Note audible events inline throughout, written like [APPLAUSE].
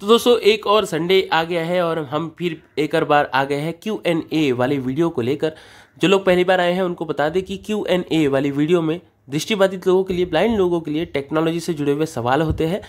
तो दोस्तों एक और संडे आ गया है और हम फिर एक और बार आ गए हैं क्यू एन ए वाले वीडियो को लेकर जो लोग पहली बार आए हैं उनको बता दें कि क्यू एन ए वाली वीडियो में दृष्टिबाधित लोगों के लिए ब्लाइंड लोगों के लिए टेक्नोलॉजी से जुड़े हुए सवाल होते हैं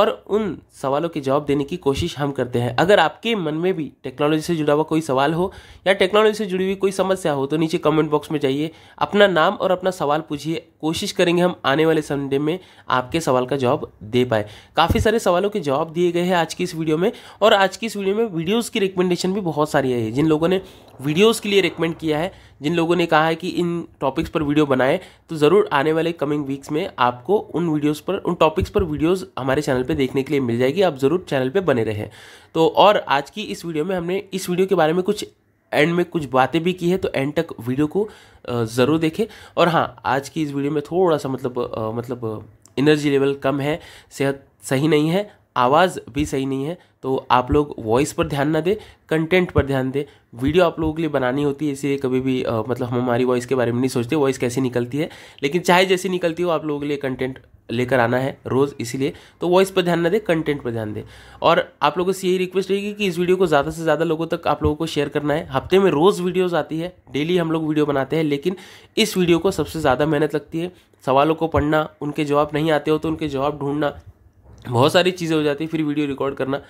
और उन सवालों के जवाब देने की कोशिश हम करते हैं अगर आपके मन में भी टेक्नोलॉजी से जुड़ा हुआ कोई सवाल हो या टेक्नोलॉजी से जुड़ी हुई कोई समस्या हो तो नीचे कमेंट बॉक्स में जाइए अपना नाम और अपना सवाल पूछिए कोशिश करेंगे हम आने वाले संडे में आपके सवाल का जवाब दे पाए काफ़ी सारे सवालों के जवाब दिए गए हैं आज की इस वीडियो में और आज की इस वीडियो में वीडियोज़ की रिकमेंडेशन भी बहुत सारी आई है जिन लोगों ने वीडियोज़ के लिए रिकमेंड किया है जिन लोगों ने कहा है कि इन टॉपिक्स पर वीडियो बनाए तो ज़रूर आने वाले कमिंग वीक्स में आपको उन वीडियोज़ पर उन टॉपिक्स पर वीडियोज़ हमारे चैनल पर देखने के लिए मिल जाएगी आप ज़रूर चैनल पर बने रहें तो और आज की इस वीडियो में हमने इस वीडियो के बारे में कुछ एंड में कुछ बातें भी की है तो एंड तक वीडियो को ज़रूर देखें और हाँ आज की इस वीडियो में थोड़ा सा मतलब मतलब एनर्जी लेवल कम है सेहत सही नहीं है आवाज़ भी सही नहीं है तो आप लोग वॉइस पर ध्यान ना दें कंटेंट पर ध्यान दें वीडियो आप लोगों के लिए बनानी होती है इसलिए कभी भी आ, मतलब हम हमारी वॉइस के बारे में नहीं सोचते वॉइस कैसी निकलती है लेकिन चाहे जैसी निकलती हो आप लोगों के लिए कंटेंट लेकर आना है रोज़ इसीलिए तो वॉइस पर ध्यान ना दें कंटेंट पर ध्यान दें और आप लोगों से यही रिक्वेस्ट रहेगी कि इस वीडियो को ज़्यादा से ज़्यादा लोगों तक आप लोगों को शेयर करना है हफ्ते में रोज़ वीडियोज़ आती है डेली हम लोग वीडियो बनाते हैं लेकिन इस वीडियो को सबसे ज़्यादा मेहनत लगती है सवालों को पढ़ना उनके जवाब नहीं आते हो तो उनके जवाब ढूंढना बहुत सारी चीज़ें हो जाती है फिर वीडियो रिकॉर्ड करना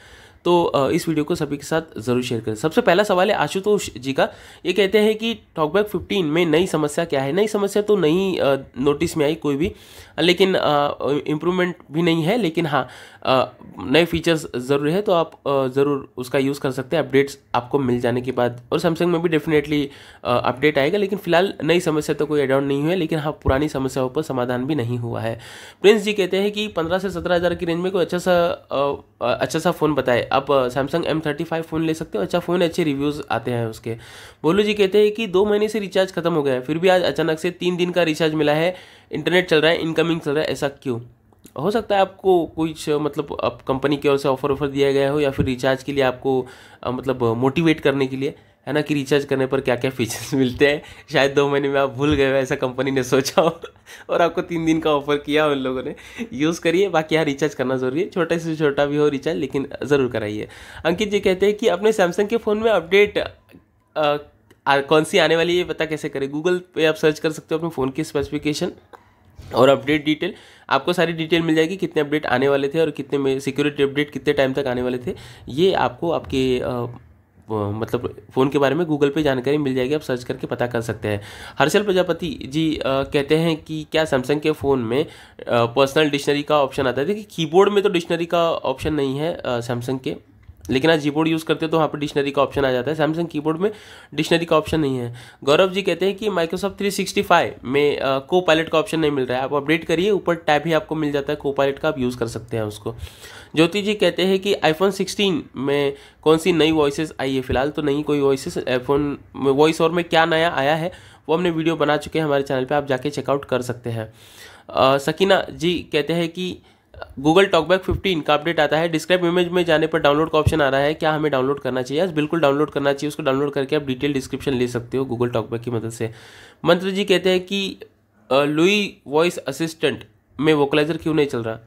तो इस वीडियो को सभी के साथ ज़रूर शेयर करें सबसे पहला सवाल है आशुतोष जी का ये कहते हैं कि टॉकबैक फिफ्टीन में नई समस्या क्या है नई समस्या तो नहीं नोटिस में आई कोई भी लेकिन इम्प्रूवमेंट भी नहीं है लेकिन हाँ नए फीचर्स ज़रूर है तो आप ज़रूर उसका यूज़ कर सकते हैं अपडेट्स आपको मिल जाने के बाद और सैमसंग में भी डेफिनेटली अपडेट आएगा लेकिन फिलहाल नई समस्या तो कोई एडाउन नहीं हुई है लेकिन हाँ पुरानी समस्याओं पर समाधान भी नहीं हुआ है प्रिंस जी कहते हैं कि पंद्रह से सत्रह हज़ार की रेंज में कोई अच्छा सा अच्छा सा फ़ोन बताए आप Samsung M thirty five phone ले सकते हो अच्छा फ़ोन अच्छे रिव्यूज़ आते हैं उसके बोलू जी कहते हैं कि दो महीने से रिचार्ज खत्म हो गया है फिर भी आज अचानक से तीन दिन का रिचार्ज मिला है इंटरनेट चल रहा है इनकमिंग चल रहा है ऐसा क्यों हो सकता है आपको कुछ मतलब आप कंपनी की ओर से ऑफ़र ऑफर दिया गया हो या फिर रिचार्ज के लिए आपको मतलब मोटिवेट करने के लिए है ना कि रिचार्ज करने पर क्या क्या फीचर्स मिलते हैं शायद दो महीने में आप भूल गए हो ऐसा कंपनी ने सोचा हो [LAUGHS] और आपको तीन दिन का ऑफर किया उन लोगों ने यूज़ करिए बाकी यहाँ रिचार्ज करना ज़रूरी है छोटा से छोटा भी हो रिचार्ज लेकिन ज़रूर कराइए अंकित जी कहते हैं कि अपने सैमसंग के फ़ोन में अपडेट कौन सी आने वाली है पता कैसे करें गूगल पे आप सर्च कर सकते हो अपने फ़ोन की स्पेसिफिकेशन और अपडेट डिटेल आपको सारी डिटेल मिल जाएगी कितने अपडेट आने वाले थे और कितने में सिक्योरिटी अपडेट कितने टाइम तक आने वाले थे ये आपको आपके मतलब फ़ोन के बारे में गूगल पे जानकारी मिल जाएगी आप सर्च करके पता कर सकते हैं हर्षल प्रजापति जी आ, कहते हैं कि क्या सैमसंग के फ़ोन में पर्सनल डिक्शनरी का ऑप्शन आता है देखिए कीबोर्ड में तो डिक्शनरी का ऑप्शन नहीं है सैमसंग के लेकिन आज जीबोर्ड यूज़ करते हैं तो वहाँ पर डिक्शनरी का ऑप्शन आ जाता है सैमसंग कीबोर्ड में डिक्शनरी का ऑप्शन नहीं है गौरव जी कहते हैं कि माइक्रोसॉफ्ट 365 में को पायलट का ऑप्शन नहीं मिल रहा है आप अपडेट करिए ऊपर टैब ही आपको मिल जाता है को पायलट का आप यूज़ कर सकते हैं उसको ज्योति जी कहते हैं कि आईफोन सिक्सटीन में कौन सी नई वॉइसेस आई है फिलहाल तो नहीं कोई वॉइसेस आईफोन वॉइस और में क्या नया आया है वो हमने वीडियो बना चुके हैं हमारे चैनल पर आप जाके चेकआउट कर सकते हैं सकीना जी कहते हैं कि गूगल टॉकबैक फिफ्टीन का अपडेट आता है डिस्क्राइब इमेज में जाने पर डाउनलोड का ऑप्शन आ रहा है क्या हमें डाउनलोड करना चाहिए बिल्कुल डाउनलोड करना चाहिए उसको डाउनलोड करके आप डिटेल डिस्क्रिप्शन ले सकते हो गूगल टॉकबैक की मदद से मंत्र जी कहते हैं कि लुई वॉइस असिस्टेंट में वोकलाइजर क्यों नहीं चल रहा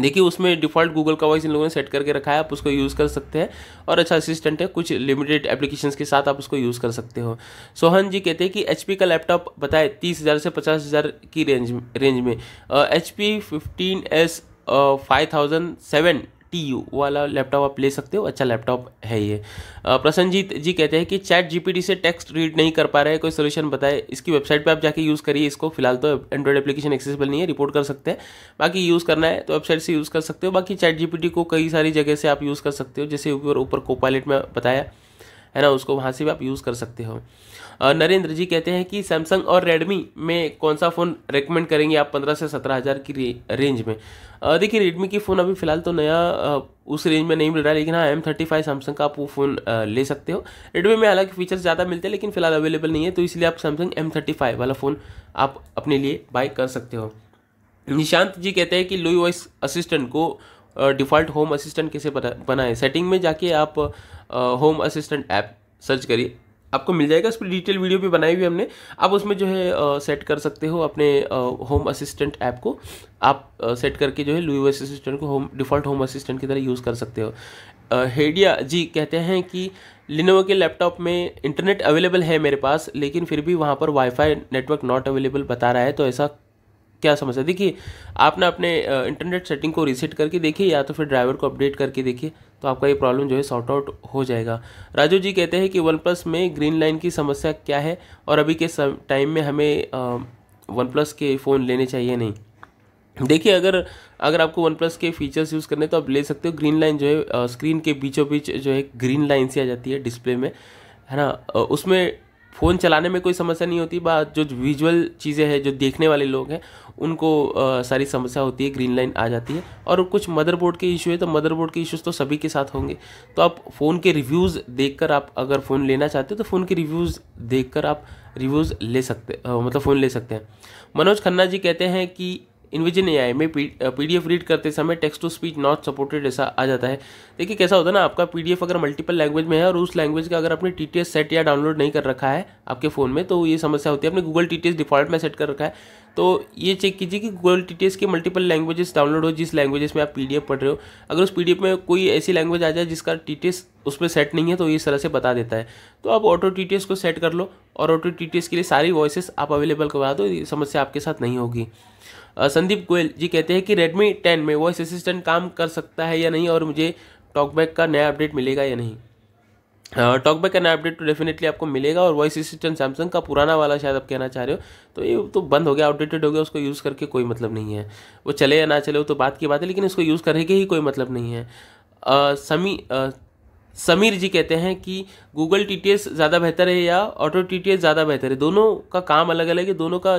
देखिए उसमें डिफ़ॉल्ट गूगल का वॉइस इन लोगों ने सेट करके रखा है आप उसको यूज़ कर सकते हैं और अच्छा असिस्टेंट है कुछ लिमिटेड एप्लीकेशन के साथ आप उसको यूज़ कर सकते हो सोहन जी कहते हैं कि एच का लैपटॉप बताए तीस हज़ार से पचास हज़ार की रेंज रेंज में H P fifteen S five thousand seven T U वाला लैपटॉप आप ले सकते हो अच्छा लैपटॉप है ये प्रसन्नजीत जी कहते हैं कि चैट जीपीटी से टेक्स्ट रीड नहीं कर पा रहे हैं कोई सोल्यूशन बताए इसकी वेबसाइट पे आप जाके यूज़ करिए इसको फिलहाल तो एंड्रॉइड एप्लीकेशन एक्सेसिबल नहीं है रिपोर्ट कर सकते हैं बाकी यूज़ करना है तो वेबसाइट से यूज़ कर सकते हो बाकी चैट जीपीटी को कई सारी जगह से आप यूज़ कर सकते हो जैसे ऊपर ऊपर कोपायलट में बताया है ना उसको वहाँ से भी आप यूज़ कर सकते हो नरेंद्र जी कहते हैं कि सैमसंग और रेडमी में कौन सा फ़ोन रेकमेंड करेंगे आप पंद्रह से सत्रह हज़ार की रे, रेंज में देखिए रेडमी की फ़ोन अभी फ़िलहाल तो नया उस रेंज में नहीं मिल रहा है लेकिन हाँ एम थर्टी फाइव सैमसंग का आप वो फ़ोन ले सकते हो रेडमी में हालांकि फीचर्स ज़्यादा मिलते हैं लेकिन फ़िलहाल अवेलेबल नहीं है तो इसलिए आप सैमसंग एम थर्टी फाइव वाला फ़ोन आप अपने लिए बाय कर सकते हो निशांत जी कहते हैं कि लुई वॉइस असिस्टेंट को डिफ़ॉल्ट होम असिस्टेंट कैसे बना सेटिंग में जाके आप होम असिस्टेंट ऐप सर्च करिए आपको मिल जाएगा उस पर डिटेल वीडियो भी बनाई हुई हमने आप उसमें जो है आ, सेट कर सकते हो अपने होम असिस्टेंट ऐप को आप आ, सेट करके जो है लूस असिस्टेंट को होम डिफ़ॉल्ट होम असिस्टेंट की तरह यूज़ कर सकते हो हेडिया जी कहते हैं कि लिनोवो के लैपटॉप में इंटरनेट अवेलेबल है मेरे पास लेकिन फिर भी वहाँ पर वाईफाई नेटवर्क नॉट अवेलेबल बता रहा है तो ऐसा क्या समस्या देखिए आप ना अपने इंटरनेट सेटिंग को रीसेट करके देखिए या तो फिर ड्राइवर को अपडेट करके देखिए तो आपका ये प्रॉब्लम जो है सॉर्ट आउट हो जाएगा राजू जी कहते हैं कि वन प्लस में ग्रीन लाइन की समस्या क्या है और अभी के टाइम में हमें वन प्लस के फ़ोन लेने चाहिए नहीं देखिए अगर अगर आपको वन प्लस के फीचर्स यूज़ करने तो आप ले सकते हो ग्रीन लाइन जो है स्क्रीन के बीचों बीच जो है ग्रीन लाइन सी आ जाती है डिस्प्ले में है ना उसमें फ़ोन चलाने में कोई समस्या नहीं होती बात जो विजुअल चीज़ें हैं जो देखने वाले लोग हैं उनको आ, सारी समस्या होती है ग्रीन लाइन आ जाती है और कुछ मदरबोर्ड के इशू है तो मदरबोर्ड के इशूज़ तो सभी के साथ होंगे तो आप फ़ोन के रिव्यूज़ देख आप अगर फ़ोन लेना चाहते हो तो फ़ोन के रिव्यूज़ देख आप रिव्यूज़ ले सकते मतलब फ़ोन ले सकते हैं मनोज खन्ना जी कहते हैं कि इन्विजन ए में पी डी रीड करते समय text to speech not supported ऐसा आ जाता है देखिए कैसा होता है ना आपका पी अगर मल्टीपल लैंग्वेज में है और उस लैंग्वेज का अगर आपने टी टी सेट या डाउनलोड नहीं कर रखा है आपके फ़ोन में तो ये समस्या होती है आपने गूगल टी डिफ़ॉल्ट में सेट कर रखा है तो ये चेक कीजिए कि गूगल टी टी के मल्टीपल लैंग्वेजेस डाउनलोड हो जिस लैंग्वेजेस में आप पी पढ़ रहे हो अगर उस पी में कोई ऐसी लैंग्वेज आ जाए जिसका टी टी उसमें सेट नहीं है तो ये इस तरह से बता देता है तो आप ऑटो टी टी को सेट कर लो और ऑटो टी टी के लिए सारी वॉइस आप अवेलेबल करवा दो समस्या आपके साथ नहीं होगी संदीप गोयल जी कहते हैं कि रेडमी टेन में वॉइस असिस्टेंट काम कर सकता है या नहीं और मुझे टॉकबैक का नया अपडेट मिलेगा या नहीं टॉकबैक का नया अपडेट तो डेफिनेटली आपको मिलेगा और वॉइस असिस्टेंट सैमसंग का पुराना वाला शायद आप कहना चाह रहे हो तो ये तो बंद हो गया अपडेटेड हो गया उसको यूज़ करके कोई मतलब नहीं है वो चले या ना चले वो तो बात की बात है लेकिन उसको यूज़ करके ही कोई मतलब नहीं है समी समीर जी कहते हैं कि गूगल टी ज़्यादा बेहतर है या ऑटो टी ज़्यादा बेहतर है दोनों का काम अलग अलग है दोनों का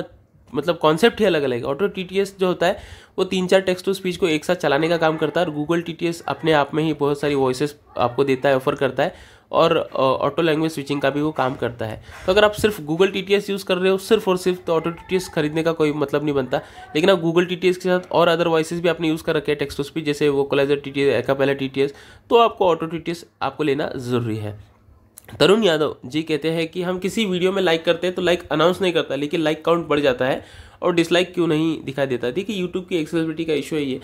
मतलब कॉन्सेप्ट ही अलग अलग है ऑटो टी जो होता है वो तीन चार टेक्स्ट टू स्पीच को एक साथ चलाने का काम करता है और गूगल टी अपने आप में ही बहुत सारी वॉइस आपको देता है ऑफर करता है और ऑटो लैंग्वेज स्विचिंग का भी वो काम करता है तो अगर आप सिर्फ गूगल टी यूज़ कर रहे हो सिर्फ और सिर्फ तो ऑटो टी खरीदने का कोई मतलब नहीं बनता लेकिन आप गूगल टी के साथ और अदर वॉइस भी आपने यूज़ कर रखे हैं टेक्स्ट टू स्पीच जैसे vocalizer T T S पहला टी तो आपको ऑटो टी आपको लेना ज़रूरी है तरुण यादव जी कहते हैं कि हम किसी वीडियो में लाइक करते हैं तो लाइक अनाउंस नहीं करता लेकिन लाइक काउंट बढ़ जाता है और डिसलाइक क्यों नहीं दिखाई देता देखिए यूट्यूब की एक्सेसिबिलिटी का इशू है ये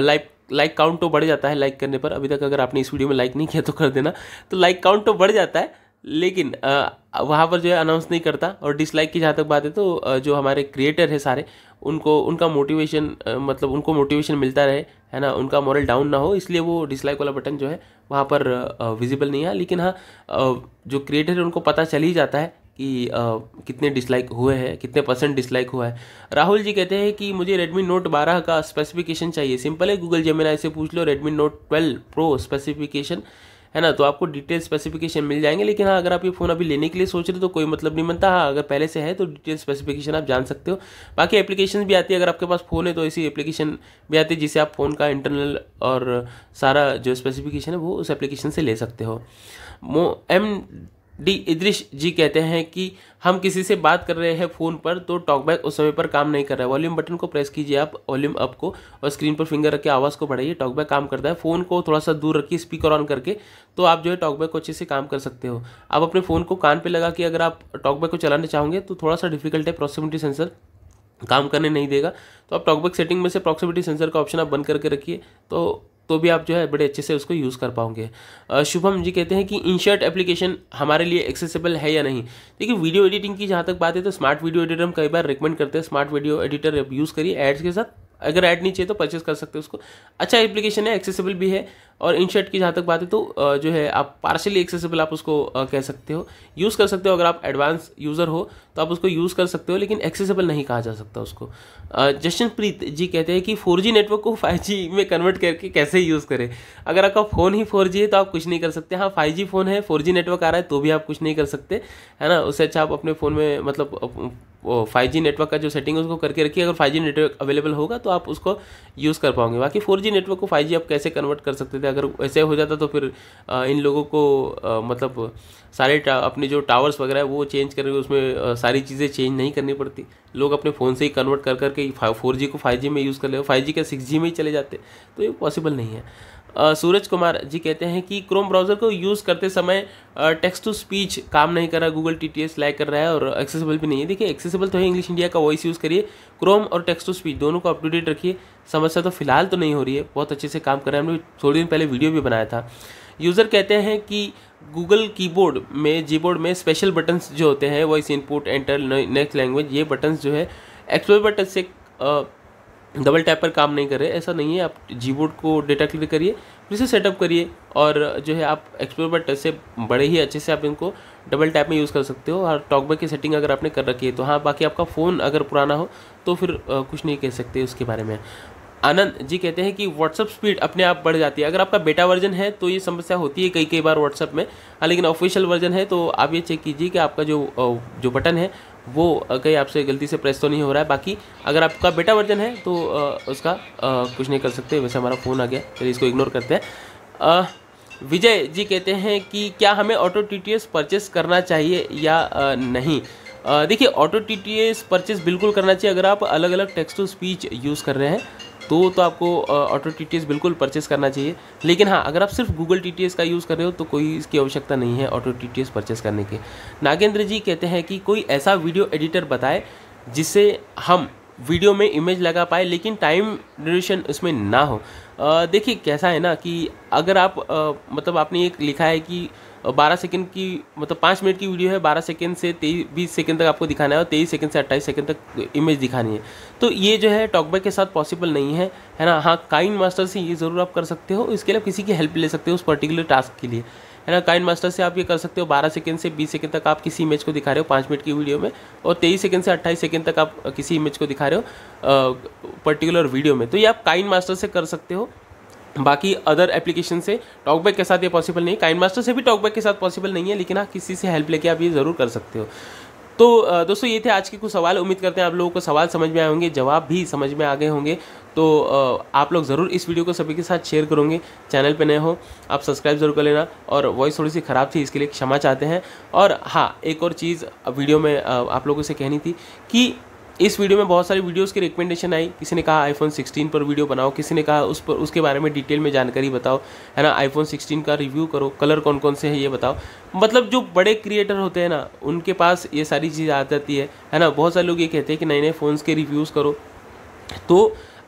लाइक लाइक काउंट तो बढ़ जाता है लाइक करने पर अभी तक अगर आपने इस वीडियो में लाइक नहीं किया तो कर देना तो लाइक काउंट तो बढ़ जाता है लेकिन वहाँ पर जो है अनाउंस नहीं करता और डिसलाइक की जहाँ तक बात है तो जो हमारे क्रिएटर है सारे उनको उनका मोटिवेशन मतलब उनको मोटिवेशन मिलता रहे है ना उनका मॉरल डाउन ना हो इसलिए वो डिसलाइक वाला बटन जो है वहाँ पर विजिबल नहीं है लेकिन हाँ जो क्रिएटर है उनको पता चल ही जाता है कि आ, कितने डिसलाइक हुए हैं कितने परसेंट डिसलाइक हुआ है राहुल जी कहते हैं कि मुझे रेडमी नोट 12 का स्पेसिफिकेशन चाहिए सिंपल है गूगल जेमिनाई से पूछ लो रेडमी नोट 12 प्रो स्पेसिफिकेशन है ना तो आपको डिटेल स्पेसिफिकेशन मिल जाएंगे लेकिन हाँ अगर आप ये फ़ोन अभी लेने के लिए सोच रहे हो तो कोई मतलब नहीं बनता हाँ अगर पहले से है तो डिटेल स्पेसिफिकेशन आप जान सकते हो बाकी एप्लीकेशन भी आती है अगर आपके पास फ़ोन है तो ऐसी एप्लीकेशन भी आती है जिसे आप फ़ोन का इंटरनल और सारा जो स्पेसिफिकेशन है वो उस एप्लीकेशन से ले सकते हो मो एम डी इद्रिश जी कहते हैं कि हम किसी से बात कर रहे हैं फ़ोन पर तो टॉकबैक उस समय पर काम नहीं कर रहा है वॉल्यूम बटन को प्रेस कीजिए आप वॉल्यूम अप को और स्क्रीन पर फिंगर रख के आवाज़ को बढ़ाइए टॉकबैक काम करता है फ़ोन को थोड़ा सा दूर रखिए स्पीकर ऑन करके तो आप जो है टॉकबैक को अच्छे से काम कर सकते हो आप अपने फ़ोन को कान पर लगा के अगर आप टॉकबैक को चलाना चाहोगे तो थोड़ा सा डिफिकल्ट है प्रॉक्सिमिटी सेंसर काम करने नहीं देगा तो आप टॉकबैक सेटिंग में से प्रॉक्सिमिटी सेंसर का ऑप्शन आप बंद करके रखिए तो तो भी आप जो है बड़े अच्छे से उसको यूज़ कर पाओगे शुभम जी कहते हैं कि इनशर्ट एप्लीकेशन हमारे लिए एक्सेसिबल है या नहीं देखिए वीडियो एडिटिंग की जहाँ तक बात है तो स्मार्ट वीडियो एडिटर हम कई बार रिकमेंड करते हैं स्मार्ट वीडियो एडिटर यूज़ करिए एड्स के साथ अगर ऐड नहीं चाहिए तो परचेज कर सकते हैं उसको अच्छा एप्लीकेशन है एक्सेसिबल भी है और इन शर्ट की जहाँ तक बात है तो जो है आप पार्शली एक्सेसिबल आप उसको कह सकते हो यूज़ कर सकते हो अगर आप एडवांस यूज़र हो तो आप उसको यूज़ कर सकते हो लेकिन एक्सेसिबल नहीं कहा जा सकता उसको प्रीत जी कहते हैं कि फोर नेटवर्क को फाइव में कन्वर्ट करके कैसे यूज़ करें अगर आपका फ़ोन ही फोर है तो आप कुछ नहीं कर सकते हाँ फाइव फ़ोन है फोर नेटवर्क आ रहा है तो भी आप कुछ नहीं कर सकते है ना उससे अच्छा आप अपने फ़ोन में मतलब फाइव जी नेटवर्क का जो सेटिंग है उसको करके रखिए अगर फाइव जी नेटवर्क अवेलेबल होगा तो आप उसको यूज़ कर पाओगे बाकी फोर जी नेटवर्क को फाइव जी आप कैसे कन्वर्ट कर सकते थे अगर ऐसे हो जाता तो फिर इन लोगों को मतलब सारे अपने जो टावर्स वगैरह है वो चेंज करके उसमें सारी चीज़ें चेंज नहीं करनी पड़ती लोग अपने फ़ोन से ही कन्वर्ट कर करके फोर जी को फाइव जी में यूज़ कर ले फाइव जी का सिक्स जी में ही चले जाते तो ये पॉसिबल नहीं है सूरज कुमार जी कहते हैं कि क्रोम ब्राउज़र को यूज़ करते समय टेक्स्ट टू स्पीच काम नहीं कर रहा Google T T S like कर रहा है और एक्सेसिबल भी नहीं है देखिए एक्सेसिबल तो है इंग्लिश इंडिया का वॉइस यूज़ करिए क्रोम और टेक्स्ट टू स्पीच दोनों को अप रखिए समस्या तो फिलहाल तो नहीं हो रही है बहुत अच्छे से काम कर रहे हैं हमने थोड़ी दिन पहले वीडियो भी बनाया था यूज़र कहते हैं कि गूगल कीबोर्ड में जी बोर्ड में स्पेशल बटन्स जो होते हैं voice input enter next language ये बटन्स जो है एक्सप्लोर बटन से डबल टैप पर काम नहीं कर रहे ऐसा नहीं है आप जी बोर्ड को डेटा क्लियर करिए फिर से सेटअप करिए और जो है आप एक्सप्लोर टच से बड़े ही अच्छे से आप इनको डबल टैप में यूज़ कर सकते हो और टॉकबैक की सेटिंग अगर आपने कर रखी है तो हाँ बाकी आपका फ़ोन अगर पुराना हो तो फिर आ, कुछ नहीं कह सकते उसके बारे में आनंद जी कहते हैं कि व्हाट्सअप स्पीड अपने आप बढ़ जाती है अगर आपका बेटा वर्जन है तो ये समस्या होती है कई कई बार व्हाट्सअप में हाँ, लेकिन ऑफिशियल वर्जन है तो आप ये चेक कीजिए कि आपका जो जो बटन है वो कहीं आपसे गलती से प्रेस तो नहीं हो रहा है बाकी अगर आपका बेटा वर्जन है तो उसका कुछ नहीं कर सकते वैसे हमारा फ़ोन आ गया चलिए इसको इग्नोर करते हैं विजय जी कहते हैं कि क्या हमें auto T T S purchase करना चाहिए या नहीं देखिए auto T T S purchase बिल्कुल करना चाहिए अगर आप अलग अलग टेक्स्ट टू स्पीच यूज़ कर रहे हैं तो वो तो आपको ऑटो टी बिल्कुल परचेस करना चाहिए लेकिन हाँ अगर आप सिर्फ गूगल टी का यूज़ कर रहे हो तो कोई इसकी आवश्यकता नहीं है ऑटो टी परचेस करने के नागेंद्र जी कहते हैं कि कोई ऐसा वीडियो एडिटर बताए जिससे हम वीडियो में इमेज लगा पाए लेकिन टाइम ड्यूरेशन उसमें ना हो देखिए कैसा है ना कि अगर आप आ, मतलब आपने एक लिखा है कि बारह सेकेंड की मतलब पाँच मिनट की वीडियो है बारह सेकेंड से तेईस बीस सेकेंड तक आपको दिखाना है और तेईस सेकेंड से अट्ठाईस सेकेंड तक इमेज दिखानी है तो ये जो है टॉकबैक के साथ पॉसिबल नहीं है है ना हाँ काइन मास्टर से ये ज़रूर आप कर सकते हो इसके लिए आप किसी की हेल्प ले सकते हो उस पर्टिकुलर टास्क के लिए है ना काइन मास्टर से आप ये कर सकते हो बारह सेकेंड से बीस सेकेंड तक आप किसी इमेज को दिखा रहे हो पाँच मिनट की वीडियो में और तेईस सेकेंड से अट्ठाईस सेकेंड तक आप किसी इमेज को दिखा रहे हो पर्टिकुलर वीडियो में तो ये आप काइन मास्टर से कर सकते हो बाकी अदर एप्लीकेशन से टॉकबैक के साथ ये पॉसिबल नहीं काइन मास्टर से भी टॉकबैक के साथ पॉसिबल नहीं है लेकिन हाँ किसी से हेल्प लेके आप ये ज़रूर कर सकते हो तो दोस्तों ये थे आज के कुछ सवाल उम्मीद करते हैं आप लोगों को सवाल समझ में आए होंगे जवाब भी समझ में आ गए होंगे तो आप लोग ज़रूर इस वीडियो को सभी के साथ शेयर करोगे चैनल पे नए हो आप सब्सक्राइब ज़रूर कर लेना और वॉइस थोड़ी सी ख़राब थी इसके लिए क्षमा चाहते हैं और हाँ एक और चीज़ वीडियो में आप लोगों से कहनी थी कि इस वीडियो में बहुत सारी वीडियोस की रिकमेंडेशन आई किसी ने कहा आईफोन 16 पर वीडियो बनाओ किसी ने कहा उस पर उसके बारे में डिटेल में जानकारी बताओ है ना आईफोन 16 का रिव्यू करो कलर कौन कौन से हैं ये बताओ मतलब जो बड़े क्रिएटर होते हैं ना उनके पास ये सारी चीज़ आ जाती है है ना बहुत सारे लोग ये कहते हैं कि नए नए फ़ोन्स के रिव्यूज़ करो तो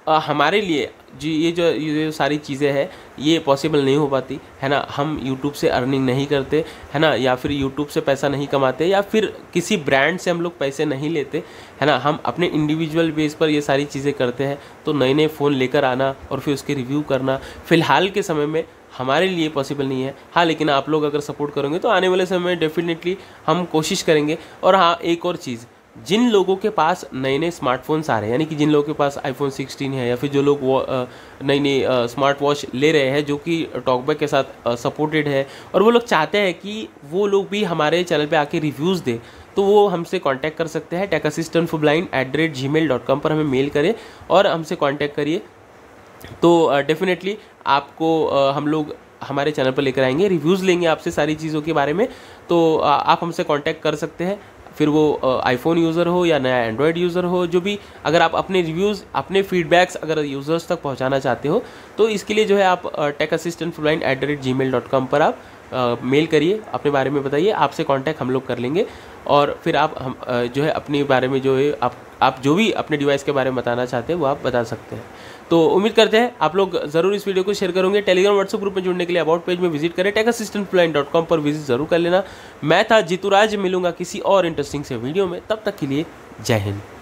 आ, हमारे लिए जी ये जो ये सारी चीज़ें हैं ये पॉसिबल नहीं हो पाती है ना हम यूट्यूब से अर्निंग नहीं करते है ना या फिर यूट्यूब से पैसा नहीं कमाते या फिर किसी ब्रांड से हम लोग पैसे नहीं लेते है ना हम अपने इंडिविजुअल बेस पर ये सारी चीज़ें करते हैं तो नए नए फ़ोन लेकर आना और फिर उसके रिव्यू करना फ़िलहाल के समय में हमारे लिए पॉसिबल नहीं है हाँ लेकिन आप लोग अगर सपोर्ट करोगे तो आने वाले समय में डेफिनेटली हम कोशिश करेंगे और हाँ एक और चीज़ जिन लोगों के पास नए नए स्मार्टफोन्स आ रहे हैं यानी कि जिन लोगों के पास आईफोन 16 है या फिर जो लोग नई नई स्मार्ट वॉच ले रहे हैं जो कि टॉकबैक के साथ सपोर्टेड है और वो लोग चाहते हैं कि वो लोग भी हमारे चैनल पे आके रिव्यूज़ दें तो वो हमसे कांटेक्ट कर सकते हैं tech assistant for blind at the rate Gmail dot com पर हमें मेल करें और हमसे कॉन्टैक्ट करिए तो डेफिनेटली uh, आपको uh, हम लोग हमारे चैनल पर लेकर आएंगे रिव्यूज़ लेंगे आपसे सारी चीज़ों के बारे में तो uh, आप हमसे कांटेक्ट कर सकते हैं फिर वो आईफोन यूज़र हो या नया एंड्रॉयड यूज़र हो जो भी अगर आप अपने रिव्यूज़ अपने फीडबैक्स अगर यूज़र्स तक पहुँचाना चाहते हो तो इसके लिए जो है आप tech assistant fluent at the rate Gmail dot com पर आप मेल करिए अपने बारे में बताइए आपसे कांटेक्ट हम लोग कर लेंगे और फिर आप हम जो है अपने बारे में जो है आप आप जो भी अपने डिवाइस के बारे में बताना चाहते हैं वो आप बता सकते हैं तो उम्मीद करते हैं आप लोग जरूर इस वीडियो को शेयर करोगे टेलीग्राम व्हाट्सएप ग्रुप में जुड़ने के लिए अबाउट पेज में विजिट करें tech assistant plan dot com पर विजिट जरूर कर लेना मैं था राज मिलूंगा किसी और इंटरेस्टिंग से वीडियो में तब तक के लिए जय हिंद